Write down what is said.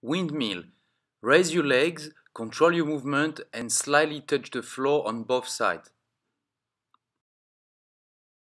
Windmill. Raise your legs, control your movement and slightly touch the floor on both sides.